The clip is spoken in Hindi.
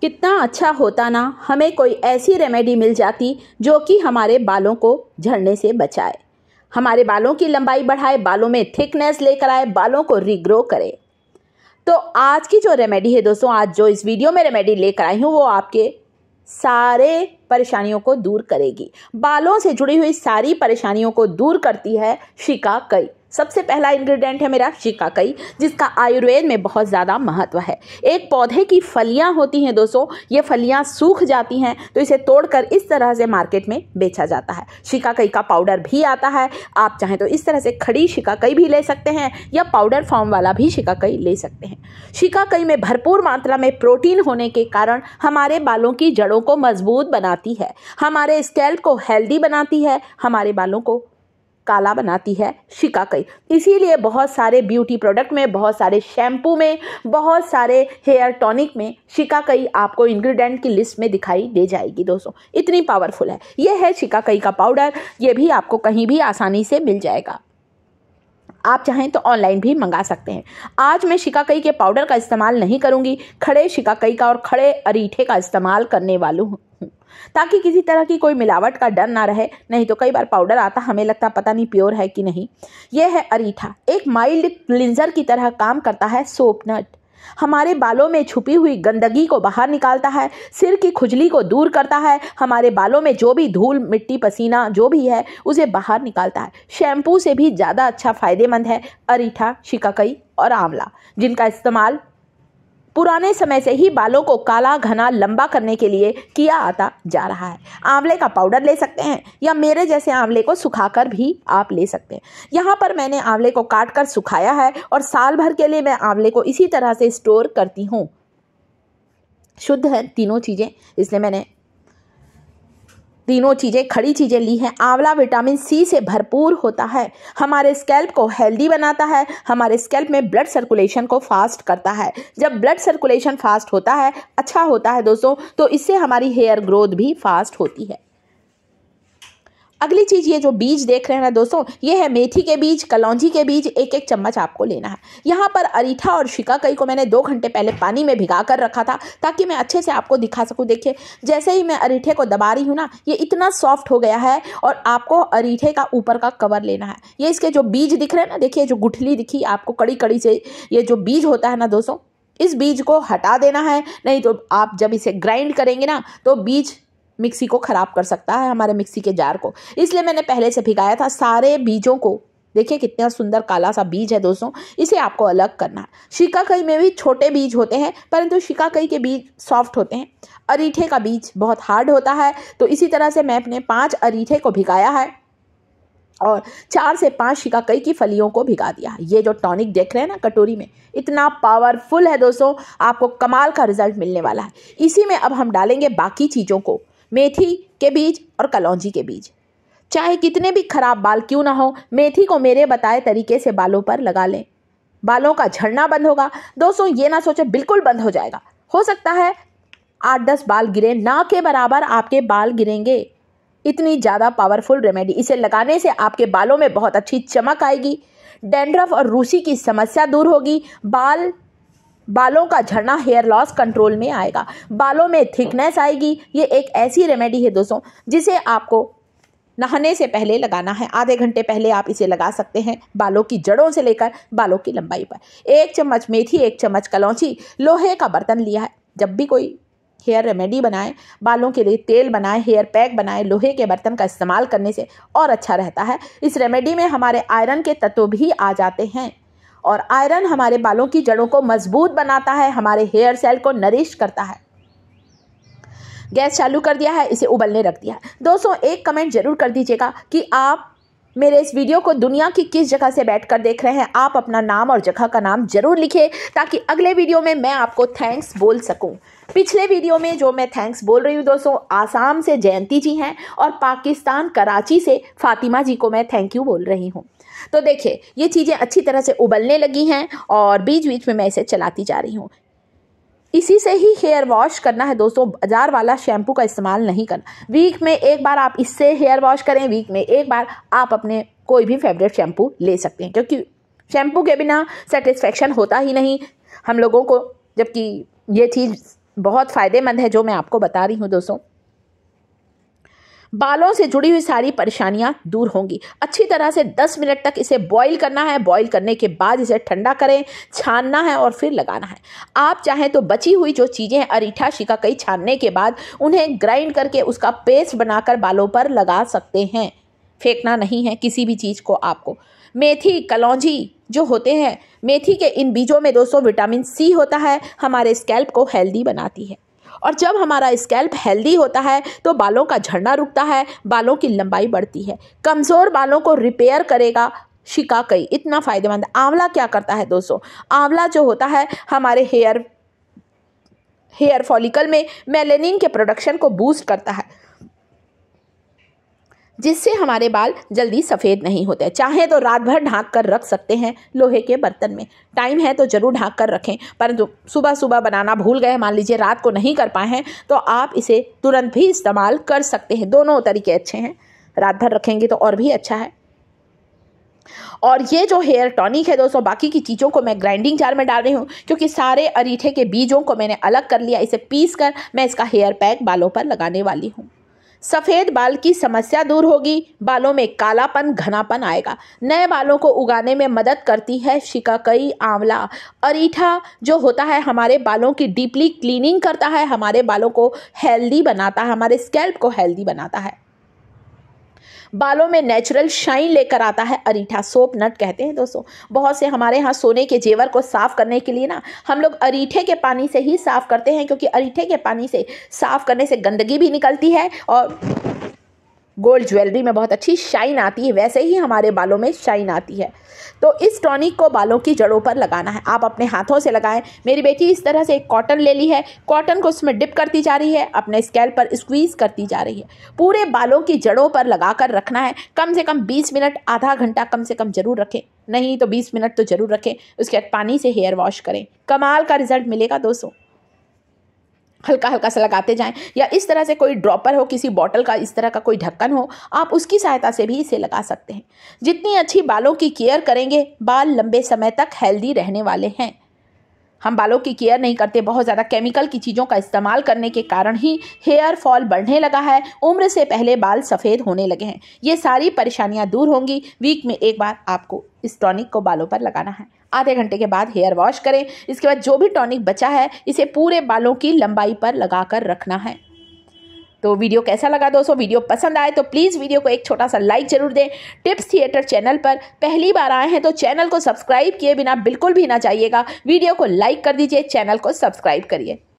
कितना अच्छा होता ना हमें कोई ऐसी रेमेडी मिल जाती जो कि हमारे बालों को झड़ने से बचाए हमारे बालों की लंबाई बढ़ाए बालों में थिकनेस लेकर आए बालों को रीग्रो करे तो आज की जो रेमेडी है दोस्तों आज जो इस वीडियो में रेमेडी लेकर आई हूँ वो आपके सारे परेशानियों को दूर करेगी बालों से जुड़ी हुई सारी परेशानियों को दूर करती है शिका कई सबसे पहला इंग्रेडिएंट है मेरा शिकाकई जिसका आयुर्वेद में बहुत ज़्यादा महत्व है एक पौधे की फलियाँ होती हैं दोस्तों ये फलियाँ सूख जाती हैं तो इसे तोड़कर इस तरह से मार्केट में बेचा जाता है शिकाकई का पाउडर भी आता है आप चाहें तो इस तरह से खड़ी शिकाकई भी ले सकते हैं या पाउडर फॉर्म वाला भी शिकाकई ले सकते हैं शिकाकई में भरपूर मात्रा में प्रोटीन होने के कारण हमारे बालों की जड़ों को मजबूत बनाती है हमारे स्कैल्प को हेल्दी बनाती है हमारे बालों को काला बनाती है शिकाकई इसीलिए बहुत सारे ब्यूटी प्रोडक्ट में बहुत सारे शैम्पू में बहुत सारे हेयर टॉनिक में शिकाकई आपको इंग्रेडिएंट की लिस्ट में दिखाई दे जाएगी दोस्तों इतनी पावरफुल है यह है शिकाकई का पाउडर ये भी आपको कहीं भी आसानी से मिल जाएगा आप चाहें तो ऑनलाइन भी मंगा सकते हैं आज मैं शिकाकई के पाउडर का इस्तेमाल नहीं करूंगी खड़े शिकाकई का और खड़े अरीठे का इस्तेमाल करने वालू हूँ ताकि किसी तरह की कोई मिलावट का डर ना रहे नहीं तो कई बार पाउडर आता हमें लगता पता नहीं प्योर है कि नहीं यह है अरीठा एक माइल्ड क्लिंजर की तरह काम करता है सोपनट हमारे बालों में छुपी हुई गंदगी को बाहर निकालता है सिर की खुजली को दूर करता है हमारे बालों में जो भी धूल मिट्टी पसीना जो भी है उसे बाहर निकालता है शैम्पू से भी ज़्यादा अच्छा फायदेमंद है अरीठा शिकाकई और आंवला जिनका इस्तेमाल पुराने समय से ही बालों को काला घना लंबा करने के लिए किया आता जा रहा है आंवले का पाउडर ले सकते हैं या मेरे जैसे आंवले को सुखाकर भी आप ले सकते हैं यहाँ पर मैंने आंवले को काट कर सुखाया है और साल भर के लिए मैं आंवले को इसी तरह से स्टोर करती हूँ शुद्ध है तीनों चीज़ें इसलिए मैंने तीनों चीज़ें खड़ी चीज़ें ली हैं आंवला विटामिन सी से भरपूर होता है हमारे स्कैल्प को हेल्दी बनाता है हमारे स्कैल्प में ब्लड सर्कुलेशन को फास्ट करता है जब ब्लड सर्कुलेशन फास्ट होता है अच्छा होता है दोस्तों तो इससे हमारी हेयर ग्रोथ भी फास्ट होती है अगली चीज़ ये जो बीज देख रहे हैं ना दोस्तों ये है मेथी के बीज कलौजी के बीज एक एक चम्मच आपको लेना है यहाँ पर अरीठा और शिकाकई को मैंने दो घंटे पहले पानी में भिगा कर रखा था ताकि मैं अच्छे से आपको दिखा सकूँ देखिए जैसे ही मैं अरीठे को दबा रही हूँ ना ये इतना सॉफ्ट हो गया है और आपको अरीठे का ऊपर का कवर लेना है ये इसके जो बीज दिख रहे हैं ना देखिए जो गुठली दिखी आपको कड़ी कड़ी से ये जो बीज होता है ना दोस्तों इस बीज को हटा देना है नहीं तो आप जब इसे ग्राइंड करेंगे ना तो बीज मिक्सी को ख़राब कर सकता है हमारे मिक्सी के जार को इसलिए मैंने पहले से भिगाया था सारे बीजों को देखिए कितना सुंदर काला सा बीज है दोस्तों इसे आपको अलग करना है शिकाकई में भी छोटे बीज होते हैं परंतु तो शिकाकई के बीज सॉफ्ट होते हैं अरीठे का बीज बहुत हार्ड होता है तो इसी तरह से मैं अपने पांच अरीठे को भिगाया है और चार से पांच शिकाकई की फलियों को भिगा दिया ये जो टॉनिक देख रहे हैं ना कटोरी में इतना पावरफुल है दोस्तों आपको कमाल का रिजल्ट मिलने वाला है इसी में अब हम डालेंगे बाकी चीज़ों को मेथी के बीज और कलौजी के बीज चाहे कितने भी खराब बाल क्यों ना हो मेथी को मेरे बताए तरीके से बालों पर लगा लें बालों का झड़ना बंद होगा दोस्तों ये ना सोचे बिल्कुल बंद हो जाएगा हो सकता है आठ दस बाल गिरे ना के बराबर आपके बाल गिरेंगे इतनी ज़्यादा पावरफुल रेमेडी इसे लगाने से आपके बालों में बहुत अच्छी चमक आएगी डेंड्रफ और रूसी की समस्या दूर होगी बाल बालों का झड़ना हेयर लॉस कंट्रोल में आएगा बालों में थिकनेस आएगी ये एक ऐसी रेमेडी है दोस्तों जिसे आपको नहाने से पहले लगाना है आधे घंटे पहले आप इसे लगा सकते हैं बालों की जड़ों से लेकर बालों की लंबाई पर एक चम्मच मेथी एक चम्मच कलौची लोहे का बर्तन लिया है जब भी कोई हेयर रेमेडी बनाएं बालों के लिए तेल बनाएं हेयर पैक बनाएं लोहे के बर्तन का इस्तेमाल करने से और अच्छा रहता है इस रेमेडी में हमारे आयरन के तत्व भी आ जाते हैं और आयरन हमारे बालों की जड़ों को मजबूत बनाता है हमारे हेयर सेल को नरिश करता है गैस चालू कर दिया है इसे उबलने रख दिया है दोस्तों एक कमेंट ज़रूर कर दीजिएगा कि आप मेरे इस वीडियो को दुनिया की किस जगह से बैठकर देख रहे हैं आप अपना नाम और जगह का नाम जरूर लिखें ताकि अगले वीडियो में मैं आपको थैंक्स बोल सकूं। पिछले वीडियो में जो मैं थैंक्स बोल रही हूं दोस्तों आसाम से जयंती जी हैं और पाकिस्तान कराची से फातिमा जी को मैं थैंक यू बोल रही हूँ तो देखिए ये चीज़ें अच्छी तरह से उबलने लगी हैं और बीच बीच में मैं इसे चलाती जा रही हूँ इसी से ही हेयर वॉश करना है दोस्तों बाजार वाला शैम्पू का इस्तेमाल नहीं करना वीक में एक बार आप इससे हेयर वॉश करें वीक में एक बार आप अपने कोई भी फेवरेट शैम्पू ले सकते हैं क्योंकि शैम्पू के बिना सेटिस्फेक्शन होता ही नहीं हम लोगों को जबकि ये चीज़ बहुत फ़ायदेमंद है जो मैं आपको बता रही हूँ दोस्तों बालों से जुड़ी हुई सारी परेशानियां दूर होंगी अच्छी तरह से 10 मिनट तक इसे बॉईल करना है बॉईल करने के बाद इसे ठंडा करें छानना है और फिर लगाना है आप चाहें तो बची हुई जो चीज़ें अरीठा शिका कई छानने के बाद उन्हें ग्राइंड करके उसका पेस्ट बनाकर बालों पर लगा सकते हैं फेंकना नहीं है किसी भी चीज़ को आपको मेथी कलौजी जो होते हैं मेथी के इन बीजों में दोस्तों विटामिन सी होता है हमारे स्कैल्प को हेल्दी बनाती है और जब हमारा स्कैल्प हेल्दी होता है तो बालों का झड़ना रुकता है बालों की लंबाई बढ़ती है कमज़ोर बालों को रिपेयर करेगा शिका कई इतना फ़ायदेमंद आंवला क्या करता है दोस्तों आंवला जो होता है हमारे हेयर हेयर फॉलिकल में मेलेनिन के प्रोडक्शन को बूस्ट करता है जिससे हमारे बाल जल्दी सफ़ेद नहीं होते चाहे तो रात भर ढाँक कर रख सकते हैं लोहे के बर्तन में टाइम है तो ज़रूर ढाँक कर रखें परंतु सुबह सुबह बनाना भूल गए मान लीजिए रात को नहीं कर पाए हैं तो आप इसे तुरंत भी इस्तेमाल कर सकते हैं दोनों तरीके अच्छे हैं रात भर रखेंगे तो और भी अच्छा है और ये जो हेयर टॉनिक है दोस्तों बाकी की चीज़ों को मैं ग्राइंडिंग जार में डाल रही हूँ क्योंकि सारे अरीठे के बीजों को मैंने अलग कर लिया इसे पीस कर मैं इसका हेयर पैक बालों पर लगाने वाली हूँ सफ़ेद बाल की समस्या दूर होगी बालों में कालापन घनापन आएगा नए बालों को उगाने में मदद करती है शिकाकई आंवला अरीठा जो होता है हमारे बालों की डीपली क्लीनिंग करता है हमारे बालों को हेल्दी बनाता है हमारे स्कैल्प को हेल्दी बनाता है बालों में नेचुरल शाइन लेकर आता है अरीठा सोप नट कहते हैं दोस्तों बहुत से हमारे यहाँ सोने के जेवर को साफ करने के लिए ना हम लोग अरीठे के पानी से ही साफ करते हैं क्योंकि अरीठे के पानी से साफ करने से गंदगी भी निकलती है और गोल्ड ज्वेलरी में बहुत अच्छी शाइन आती है वैसे ही हमारे बालों में शाइन आती है तो इस टॉनिक को बालों की जड़ों पर लगाना है आप अपने हाथों से लगाएं मेरी बेटी इस तरह से एक कॉटन ले ली है कॉटन को उसमें डिप करती जा रही है अपने स्केल पर स्क्वीज़ करती जा रही है पूरे बालों की जड़ों पर लगा कर रखना है कम से कम बीस मिनट आधा घंटा कम से कम ज़रूर रखें नहीं तो बीस मिनट तो ज़रूर रखें उसके बाद पानी से हेयर वॉश करें कमाल का रिजल्ट मिलेगा दोस्तों हल्का हल्का सा लगाते जाएं या इस तरह से कोई ड्रॉपर हो किसी बॉटल का इस तरह का कोई ढक्कन हो आप उसकी सहायता से भी इसे लगा सकते हैं जितनी अच्छी बालों की केयर करेंगे बाल लंबे समय तक हेल्दी रहने वाले हैं हम बालों की केयर नहीं करते बहुत ज़्यादा केमिकल की चीज़ों का इस्तेमाल करने के कारण ही हेयर फॉल बढ़ने लगा है उम्र से पहले बाल सफ़ेद होने लगे हैं ये सारी परेशानियाँ दूर होंगी वीक में एक बार आपको इस टॉनिक को बालों पर लगाना है आधे घंटे के बाद हेयर वॉश करें इसके बाद जो भी टॉनिक बचा है इसे पूरे बालों की लंबाई पर लगा कर रखना है तो वीडियो कैसा लगा दोस्तों वीडियो पसंद आए तो प्लीज़ वीडियो को एक छोटा सा लाइक जरूर दें टिप्स थिएटर चैनल पर पहली बार आए हैं तो चैनल को सब्सक्राइब किए बिना बिल्कुल भी ना जाइएगा वीडियो को लाइक कर दीजिए चैनल को सब्सक्राइब करिए